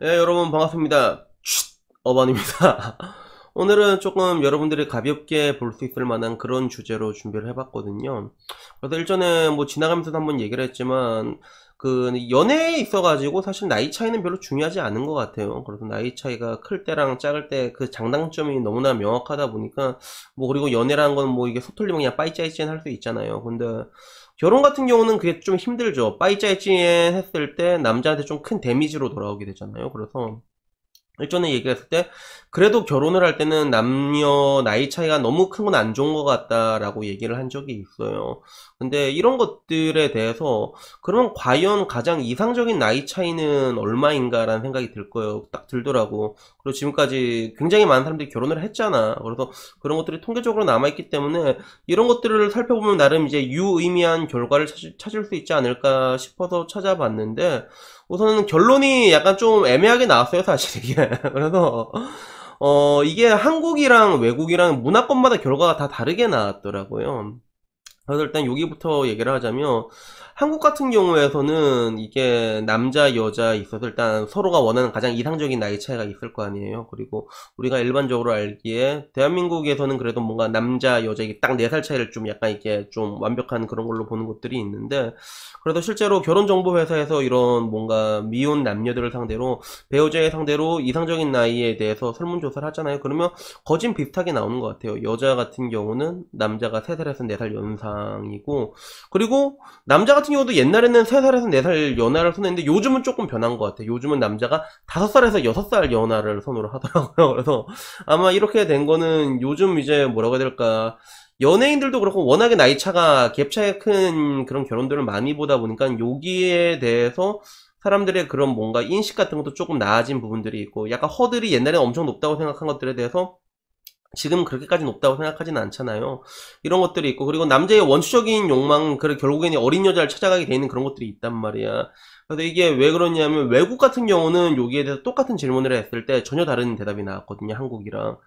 예, 여러분 반갑습니다. 쉿! 어반입니다. 오늘은 조금 여러분들이 가볍게 볼 수 있을 만한 그런 주제로 준비를 해봤거든요. 그래서 일전에 뭐 지나가면서도 한번 얘기를 했지만 그 연애에 있어가지고 사실 나이 차이는 별로 중요하지 않은 것 같아요. 그래서 나이 차이가 클 때랑 작을 때 그 장단점이 너무나 명확하다 보니까 뭐 그리고 연애라는 건 뭐 이게 소툴리면 그냥 빠이짜이찐 할수 있잖아요. 근데 결혼 같은 경우는 그게 좀 힘들죠. 빠이짜이찐 했을 때 남자한테 좀 큰 데미지로 돌아오게 되잖아요. 그래서 일전에 얘기했을 때 그래도 결혼을 할 때는 남녀 나이 차이가 너무 큰 건 안 좋은 것 같다라고 얘기를 한 적이 있어요. 근데 이런 것들에 대해서 그럼 과연 가장 이상적인 나이 차이는 얼마인가라는 생각이 들 거예요. 딱 들더라고. 그리고 지금까지 굉장히 많은 사람들이 결혼을 했잖아. 그래서 그런 것들이 통계적으로 남아있기 때문에 이런 것들을 살펴보면 나름 이제 유의미한 결과를 찾을, 찾을 수 있지 않을까 싶어서 찾아봤는데 우선은 결론이 약간 좀 애매하게 나왔어요, 사실 이게. 그래서, 어, 이게 한국이랑 외국이랑 문화권마다 결과가 다 다르게 나왔더라고요. 그래서 일단 여기부터 얘기를 하자면 한국 같은 경우에서는 이게 남자 여자 있어서 일단 서로가 원하는 가장 이상적인 나이 차이가 있을 거 아니에요. 그리고 우리가 일반적으로 알기에 대한민국에서는 그래도 뭔가 남자 여자 이게 딱 네 살 차이를 좀 약간 이게 렇좀 완벽한 그런 걸로 보는 것들이 있는데 그래서 실제로 결혼 정보 회사에서 이런 뭔가 미혼 남녀들을 상대로 배우자의 상대로 이상적인 나이에 대해서 설문 조사를 하잖아요. 그러면 거진 비슷하게 나오는 것 같아요. 여자 같은 경우는 남자가 세 살에서 네 살 연상 입이고 그리고 남자 같은 경우도 옛날에는 3살에서 4살 연하를 선호했는데 요즘은 조금 변한 것 같아요. 요즘은 남자가 5살에서 6살 연하를 선호를 하더라고요. 그래서 아마 이렇게 된 거는 요즘 이제 뭐라고 해야 될까 연예인들도 그렇고 워낙에 나이 차가 갭 차이 큰 그런 결혼들을 많이 보다 보니까 여기에 대해서 사람들의 그런 뭔가 인식 같은 것도 조금 나아진 부분들이 있고 약간 허들이 옛날에 엄청 높다고 생각한 것들에 대해서 지금 그렇게까지 높다고 생각하지는 않잖아요. 이런 것들이 있고 그리고 남자의 원수적인 욕망 그 결국에는 어린 여자를 찾아가게 되는 그런 것들이 있단 말이야. 근데 이게 왜 그러냐면 외국 같은 경우는 여기에 대해서 똑같은 질문을 했을 때 전혀 다른 대답이 나왔거든요. 한국이랑.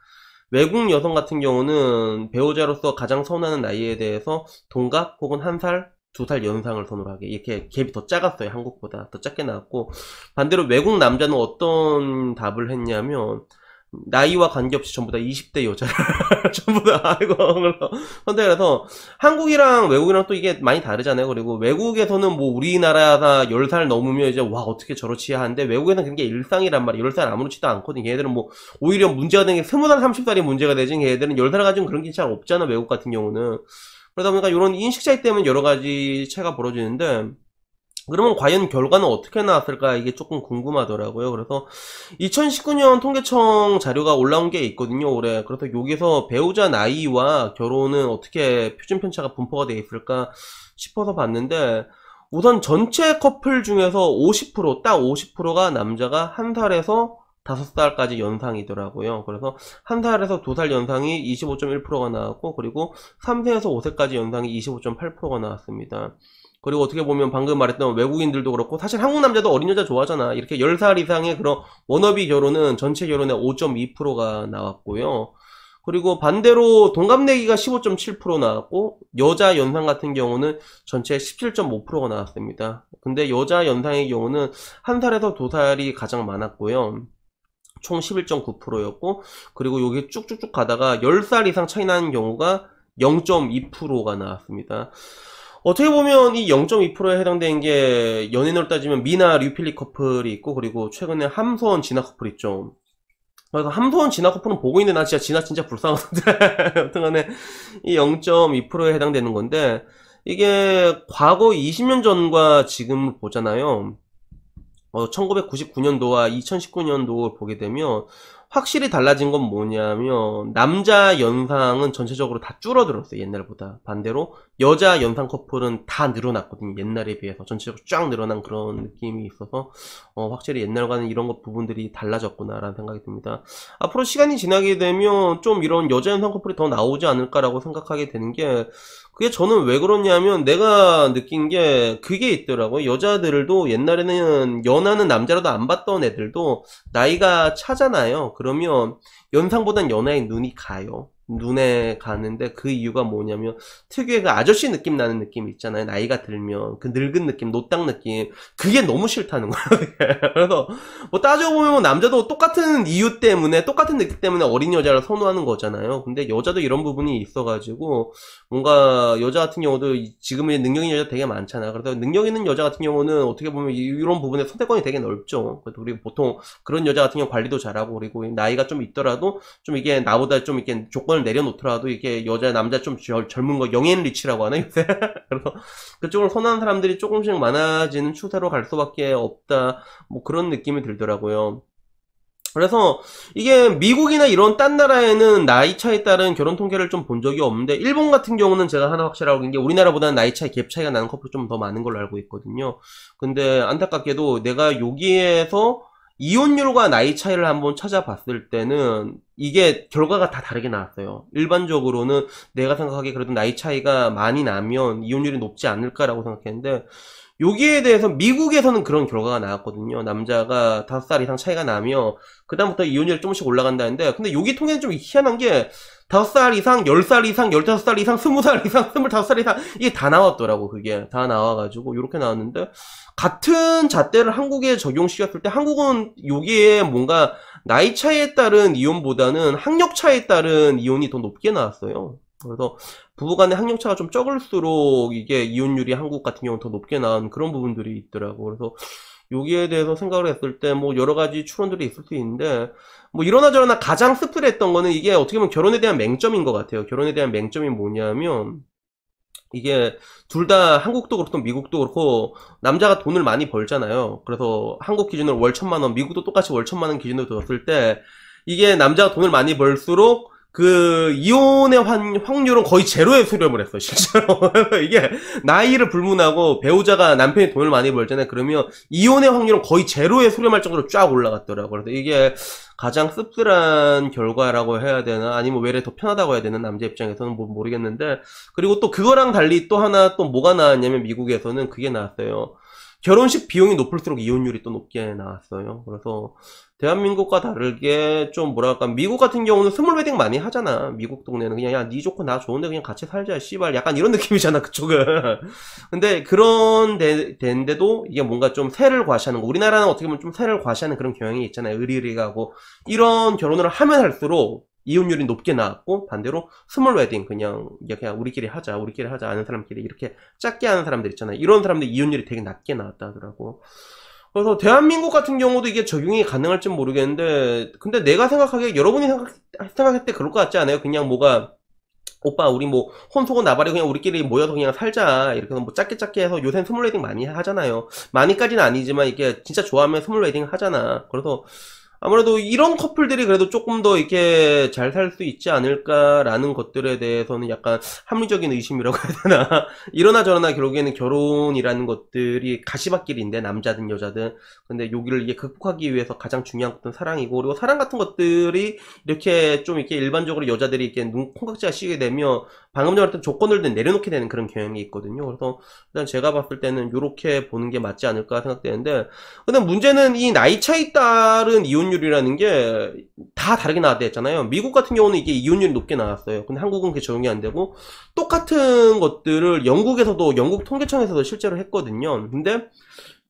외국 여성 같은 경우는 배우자로서 가장 선호하는 나이에 대해서 동갑 혹은 한 살, 두 살 연상을 선호하게 이렇게 갭이 더 작았어요 한국보다 더 작게 나왔고 반대로 외국 남자는 어떤 답을 했냐면 나이와 관계없이 전부 다 20대 여자를 전부 다아이고 그런데 그래서 한국이랑 외국이랑 또 이게 많이 다르잖아요. 그리고 외국에서는 뭐 우리나라가 10살 넘으면 이제 와 어떻게 저렇지 하는데 외국에서는 그게 일상이란 말이에요. 10살 아무렇지도 않거든. 얘들은 뭐 오히려 문제가 되는 게 20살, 30살이 문제가 되지. 얘들은 10살 가지고 그런 게 잘 없잖아. 외국 같은 경우는. 그러다 보니까 이런 인식 차이 때문에 여러 가지 차이가 벌어지는데 그러면 과연 결과는 어떻게 나왔을까 이게 조금 궁금하더라고요. 그래서 2019년 통계청 자료가 올라온 게 있거든요. 올해 그래서 여기서 배우자 나이와 결혼은 어떻게 표준 편차가 분포가 되어 있을까 싶어서 봤는데 우선 전체 커플 중에서 50%, 딱 50%가 남자가 한 살에서 다섯 살까지 연상이더라고요. 그래서 한 살에서 두 살 연상이 25.1%가 나왔고, 그리고 3세에서 5세까지 연상이 25.8%가 나왔습니다. 그리고 어떻게 보면 방금 말했던 외국인들도 그렇고 사실 한국 남자도 어린 여자 좋아하잖아. 이렇게 10살 이상의 그런 워너비 결혼은 전체 결혼의 5.2%가 나왔고요. 그리고 반대로 동갑내기가 15.7% 나왔고 여자 연상 같은 경우는 전체 17.5%가 나왔습니다. 근데 여자 연상의 경우는 한 살에서 두 살이 가장 많았고요. 총 11.9%였고 그리고 여기 쭉쭉쭉 가다가 10살 이상 차이 나는 경우가 0.2%가 나왔습니다. 어떻게 보면 이 0.2%에 해당되는 게 연인으로 따지면 미나 류필리 커플이 있고 그리고 최근에 함소원 진화 커플 있죠. 그래서 함소원 진화 커플은 보고 있는데 나 진짜 진아 진짜 불쌍한데 여튼간에 이 0.2%에 해당되는 건데 이게 과거 20년 전과 지금 보잖아요. 어, 1999년도와 2019년도를 보게 되면 확실히 달라진 건 뭐냐면 남자 연상은 전체적으로 다 줄어들었어요 옛날보다 반대로 여자 연상 커플은 다 늘어났거든요. 옛날에 비해서 전체적으로 쫙 늘어난 그런 느낌이 있어서 어, 확실히 옛날과는 이런 것 부분들이 달라졌구나라는 생각이 듭니다. 앞으로 시간이 지나게 되면 좀 이런 여자 연상 커플이 더 나오지 않을까라고 생각하게 되는 게 그게 저는 왜 그러냐면 내가 느낀 게 그게 있더라고요. 여자들도 옛날에는 연하는 남자라도 안 봤던 애들도 나이가 차잖아요. 그러면 연상보단 연하의 눈이 가요. 눈에 가는데 그 이유가 뭐냐면 특유의 그 아저씨 느낌 나는 느낌 있잖아요 나이가 들면 그 늙은 느낌 노땅 느낌 그게 너무 싫다는 거예요 그래서 뭐 따져보면 뭐 남자도 똑같은 이유 때문에 똑같은 느낌 때문에 어린 여자를 선호하는 거잖아요 근데 여자도 이런 부분이 있어가지고 뭔가 여자 같은 경우도 지금의 능력 있는 여자 되게 많잖아요 그래서 능력 있는 여자 같은 경우는 어떻게 보면 이런 부분에 선택권이 되게 넓죠 그리고 보통 그런 여자 같은 경우 관리도 잘하고 그리고 나이가 좀 있더라도 좀 이게 나보다 좀 이렇게 조건을 좀 내려놓더라도 이게 여자 남자 좀 절, 젊은 거 영앤 리치라고 하나 요새 그래서 그쪽을 선호하는 사람들이 조금씩 많아지는 추세로 갈 수밖에 없다 뭐 그런 느낌이 들더라고요. 그래서 이게 미국이나 이런 딴 나라에는 나이 차에 따른 결혼 통계를 좀 본 적이 없는데 일본 같은 경우는 제가 하나 확실하고 있는 게 우리나라보다는 나이 차이 갭 차이가 나는 커플이 좀 더 많은 걸로 알고 있거든요. 근데 안타깝게도 내가 여기에서 이혼율과 나이 차이를 한번 찾아봤을 때는 이게 결과가 다 다르게 나왔어요. 일반적으로는 내가 생각하기에 그래도 나이 차이가 많이 나면 이혼율이 높지 않을까라고 생각했는데 여기에 대해서 미국에서는 그런 결과가 나왔거든요. 남자가 5살 이상 차이가 나며 그다음부터 이혼율 조금씩 올라간다는데 근데 여기 통계는 좀 희한한 게 5살 이상, 10살 이상, 15살 이상, 20살 이상, 25살 이상 이게 다 나왔더라고 그게 다 나와가지고 이렇게 나왔는데 같은 잣대를 한국에 적용시켰을 때 한국은 여기에 뭔가 나이 차이에 따른 이혼보다는 학력 차이에 따른 이혼이 더 높게 나왔어요. 그래서 부부간의 학력차가 좀 적을수록 이게 이혼율이 한국 같은 경우는 더 높게 나온 그런 부분들이 있더라고. 그래서 여기에 대해서 생각을 했을 때 뭐 여러 가지 추론들이 있을 수 있는데 뭐 이러나 저러나 가장 씁쓸했던 거는 이게 어떻게 보면 결혼에 대한 맹점인 것 같아요. 결혼에 대한 맹점이 뭐냐면 이게 둘 다 한국도 그렇고 미국도 그렇고 남자가 돈을 많이 벌잖아요. 그래서 한국 기준으로 월 천만 원, 미국도 똑같이 월 천만 원 기준으로 들었을 때 이게 남자가 돈을 많이 벌수록 그 이혼의 환, 확률은 거의 제로에 수렴을 했어 실제로 이게 나이를 불문하고 배우자가 남편이 돈을 많이 벌잖아요 그러면 이혼의 확률은 거의 제로에 수렴할 정도로 쫙 올라갔더라고 요 그래서 이게 가장 씁쓸한 결과라고 해야 되나 아니면 외래 더 편하다고 해야 되나 남자 입장에서는 뭐 모르겠는데 그리고 또 그거랑 달리 또 하나 또 뭐가 나왔냐면 미국에서는 그게 나왔어요 결혼식 비용이 높을수록 이혼율이 또 높게 나왔어요. 그래서 대한민국과 다르게 좀 뭐랄까 미국 같은 경우는 스몰 웨딩 많이 하잖아. 미국 동네는 그냥 야니 네 좋고 나 좋은데 그냥 같이 살자 씨발 약간 이런 느낌이잖아 그쪽은. 근데 그런 데, 데인데도 이게 뭔가 좀 세를 과시하는 거. 우리나라는 어떻게 보면 좀 세를 과시하는 그런 경향이 있잖아요. 의리의리하고 이런 결혼을 하면 할수록 이혼율이 높게 나왔고 반대로 스몰 웨딩 그냥 그냥 우리끼리 하자 우리끼리 하자 아는 사람끼리 이렇게 작게 하는 사람들 있잖아요 이런 사람들 이혼율이 되게 낮게 나왔다 하더라고 그래서 대한민국 같은 경우도 이게 적용이 가능할지 모르겠는데 근데 내가 생각하기에 여러분이 생각, 생각할 때 그럴 것 같지 않아요? 그냥 뭐가 오빠 우리 뭐 혼소고 나발이 그냥 우리끼리 모여서 그냥 살자 이렇게 해서 뭐 작게 작게 해서 요새 스몰 웨딩 많이 하잖아요 많이까지는 아니지만 이게 진짜 좋아하면 스몰 웨딩 하잖아 그래서 아무래도 이런 커플들이 그래도 조금 더 이렇게 잘 살 수 있지 않을까라는 것들에 대해서는 약간 합리적인 의심이라고 해야 되나 이러나 저러나 결국에는 결혼이라는 것들이 가시밭길인데 남자든 여자든 근데 여기를 이게 극복하기 위해서 가장 중요한 것은 사랑이고 그리고 사랑 같은 것들이 이렇게 좀 이렇게 일반적으로 여자들이 이렇게 눈 콩깍지가 씌게 되면 방금 전에 했던 조건을 내려놓게 되는 그런 경향이 있거든요. 그래서 일단 제가 봤을 때는 이렇게 보는 게 맞지 않을까 생각되는데 근데 문제는 이 나이 차이 따른 이혼율이라는 게 다 다르게 나왔대잖아요 미국 같은 경우는 이게 이혼율이 높게 나왔어요. 근데 한국은 그게 적용이 안 되고 똑같은 것들을 영국에서도 영국 통계청에서도 실제로 했거든요. 근데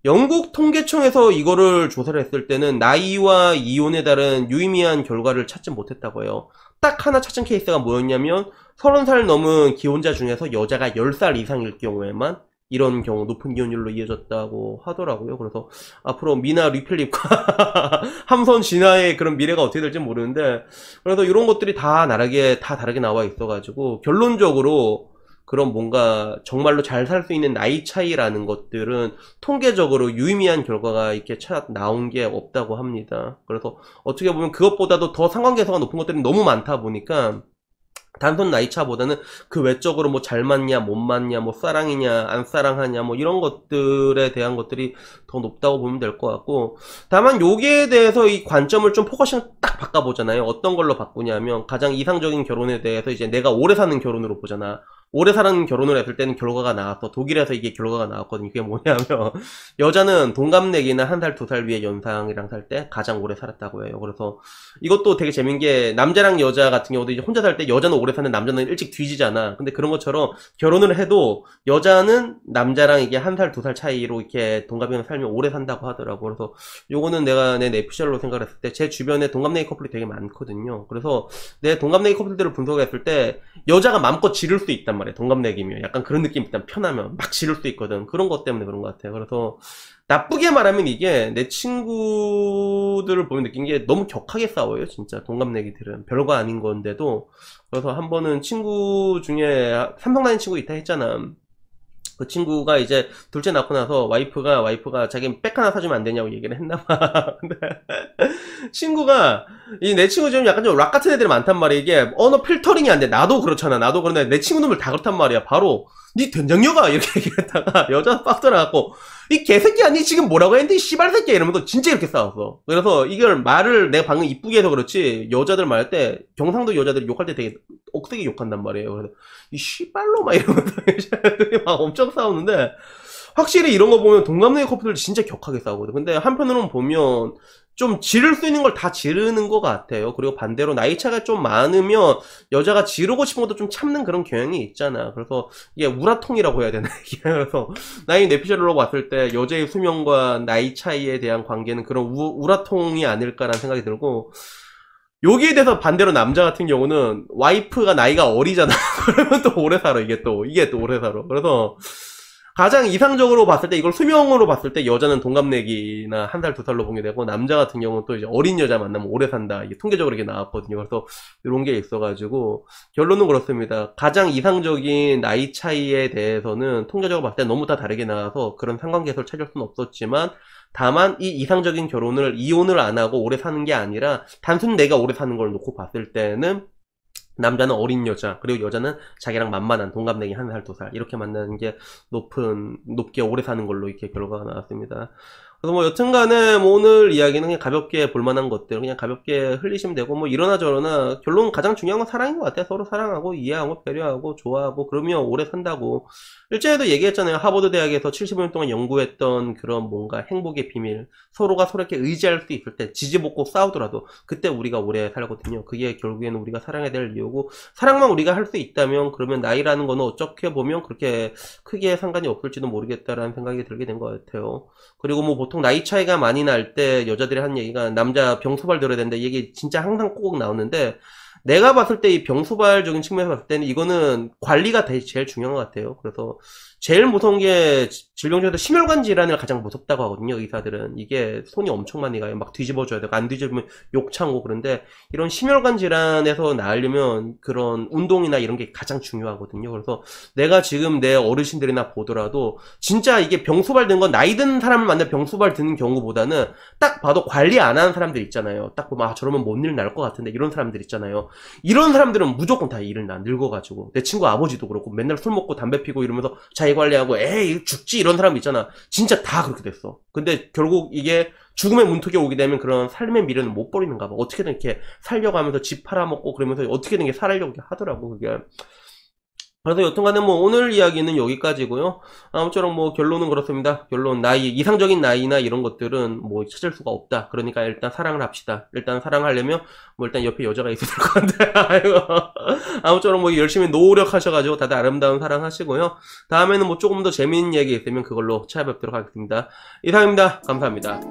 영국 통계청에서 이거를 조사를 했을 때는 나이와 이혼에 따른 유의미한 결과를 찾지 못했다고 해요. 딱 하나 찾은 케이스가 뭐였냐면 30살 넘은 기혼자 중에서 여자가 10살 이상일 경우에만 이런 경우 높은 기혼율로 이어졌다고 하더라고요. 그래서 앞으로 미나 리필립과 함선 진화의 그런 미래가 어떻게 될지 모르는데 그래서 이런 것들이 다 다르게 다 다르게 나와 있어가지고 결론적으로 그런 뭔가 정말로 잘 살 수 있는 나이 차이라는 것들은 통계적으로 유의미한 결과가 이렇게 차 나온 게 없다고 합니다. 그래서 어떻게 보면 그것보다도 더 상관계서가 높은 것들이 너무 많다 보니까 단순 나이차보다는 그 외적으로 뭐 잘 맞냐, 못 맞냐, 뭐 사랑이냐, 안 사랑하냐, 뭐 이런 것들에 대한 것들이 더 높다고 보면 될 것 같고, 다만 요기에 대해서 이 관점을 좀 포커싱을 딱 바꿔보잖아요. 어떤 걸로 바꾸냐면 가장 이상적인 결혼에 대해서 이제 내가 오래 사는 결혼으로 보잖아. 오래 사는 결혼을 했을 때는 결과가 나왔어. 독일에서 이게 결과가 나왔거든요. 그게 뭐냐면, 여자는 동갑내기나 한 살, 두 살 위에 연상이랑 살 때 가장 오래 살았다고 해요. 그래서 이것도 되게 재밌는 게, 남자랑 여자 같은 경우도 이제 혼자 살 때 여자는 오래 사는 남자는 일찍 뒤지잖아. 근데 그런 것처럼 결혼을 해도 여자는 남자랑 이게 한 살, 두 살 차이로 이렇게 동갑이나 살면 오래 산다고 하더라고. 그래서 요거는 내가 내 내피셜로 생각했을 을때 제 주변에 동갑내기 커플이 되게 많거든요. 그래서 내 동갑내기 커플들을 분석했을 때 여자가 마음껏 지를 수 있단 말이야. 말이에동갑내기면 약간 그런 느낌 일단 편하면 막 지를 수 있거든. 그런 것 때문에 그런 것 같아요. 그래서 나쁘게 말하면 이게 내 친구들을 보면 느낀 게 너무 격하게 싸워요. 진짜 동갑내기들은 별거 아닌 건데도 그래서 한 번은 친구 중에 삼성 다닌 친구 있다 했잖아. 그 친구가 이제 둘째 낳고 나서 와이프가 와이프가 자기 는백 하나 사주면 안 되냐고 얘기를 했나봐. 친구가 이 내 친구 좀 약간 좀 락 같은 애들이 많단 말이야. 이게 언어 필터링이 안 돼. 나도 그렇잖아. 나도 그런데 내 친구 놈들 다 그렇단 말이야. 바로 니 된장녀가 이렇게 얘기했다가 여자 빡 들어갔고 이 개새끼 아니 지금 뭐라고 했는데 씨발 새끼 이러면서 진짜 이렇게 싸웠어. 그래서 이걸 말을 내가 방금 이쁘게 해서 그렇지 여자들 말할 때 경상도 여자들이 욕할 때 되게 꼭대기 욕한단 말이에요. 그래서 이 씨발로 막 이러면서 막 엄청 싸우는데 확실히 이런 거 보면 동갑내 커플들 진짜 격하게 싸우거든. 근데 한편으로는 보면 좀 지를 수 있는 걸 다 지르는 것 같아요. 그리고 반대로 나이 차가 좀 많으면 여자가 지르고 싶은 것도 좀 참는 그런 경향이 있잖아. 그래서 이게 우라통이라고 해야 되나? 그래서 나이 내피셜로 봤을 때 여자의 수명과 나이 차이에 대한 관계는 그런 우, 우라통이 아닐까라는 생각이 들고 여기에 대해서 반대로 남자 같은 경우는 와이프가 나이가 어리잖아. 그러면 또 오래 살아, 이게 또. 이게 또 오래 살아. 그래서 가장 이상적으로 봤을 때 이걸 수명으로 봤을 때 여자는 동갑내기나 한 살 두 살로 보게 되고 남자 같은 경우는 또 이제 어린 여자 만나면 오래 산다 이게 통계적으로 이게 렇 나왔거든요. 그래서 이런 게 있어가지고 결론은 그렇습니다. 가장 이상적인 나이 차이에 대해서는 통계적으로 봤을 때 너무 다 다르게 나와서 그런 상관계설 찾을 수는 없었지만 다만 이 이상적인 결혼을 이혼을 안 하고 오래 사는 게 아니라 단순 내가 오래 사는 걸 놓고 봤을 때는 남자는 어린 여자, 그리고 여자는 자기랑 만만한 동갑내기 한 살, 두 살, 이렇게 만나는 게 높은, 높게 오래 사는 걸로 이렇게 결과가 나왔습니다. 그래서 뭐 여튼간에 뭐 오늘 이야기는 그냥 가볍게 볼만한 것들 그냥 가볍게 흘리시면 되고 뭐 이러나 저러나 결론 가장 중요한 건 사랑인 것 같아요 서로 사랑하고 이해하고 배려하고 좋아하고 그러면 오래 산다고 일전에도 얘기했잖아요 하버드 대학에서 70년 동안 연구했던 그런 뭔가 행복의 비밀 서로가 서로에게 의지할 수 있을 때 지지볶고 싸우더라도 그때 우리가 오래 살거든요 그게 결국에는 우리가 사랑해야 될 이유고 사랑만 우리가 할 수 있다면 그러면 나이라는 거는 어떻게 보면 그렇게 크게 상관이 없을지도 모르겠다라는 생각이 들게 된 것 같아요 그리고 뭐 보통 보통 나이 차이가 많이 날 때 여자들이 하는 얘기가 남자 병 소발 들어야 된다 얘기 진짜 항상 꼭 나오는데 내가 봤을 때 이 병수발적인 측면에서 봤을 때는 이거는 관리가 제일 중요한 것 같아요. 그래서 제일 무서운 게 질병 중에서 심혈관 질환을 가장 무섭다고 하거든요. 의사들은 이게 손이 엄청 많이 가요. 막 뒤집어줘야 되고 안 뒤집으면 욕창고 그런데 이런 심혈관 질환에서 나으려면 그런 운동이나 이런 게 가장 중요하거든요. 그래서 내가 지금 내 어르신들이나 보더라도 진짜 이게 병수발 든건 나이 든 사람을 만나 병수발 드는 경우보다는 딱 봐도 관리 안 하는 사람들 있잖아요. 딱 보면 아 저러면 뭔 일 날 것 같은데 이런 사람들 있잖아요. 이런 사람들은 무조건 다이을다 늙어가지고. 내 친구 아버지도 그렇고 맨날 술 먹고 담배 피고 이러면서 자기 관리하고 에이 죽지 이런 사람 있잖아. 진짜 다 그렇게 됐어. 근데 결국 이게 죽음의 문턱에 오게 되면 그런 삶의 미련을 못 버리는가 봐. 어떻게든 이렇게 살려가면서 집 팔아먹고 그러면서 어떻게든 이게 살려고 하더라고. 그게 그래서 여튼간에 뭐 오늘 이야기는 여기까지고요. 아무쪼록 뭐 결론은 그렇습니다. 결론 나이 이상적인 나이나 이런 것들은 뭐 찾을 수가 없다. 그러니까 일단 사랑을 합시다. 일단 사랑하려면 뭐 일단 옆에 여자가 있어야 될 건데 아무쪼록 뭐 열심히 노력하셔가지고 다들 아름다운 사랑 하시고요. 다음에는 뭐 조금 더 재미있는 얘기 있으면 그걸로 찾아뵙도록 하겠습니다. 이상입니다. 감사합니다.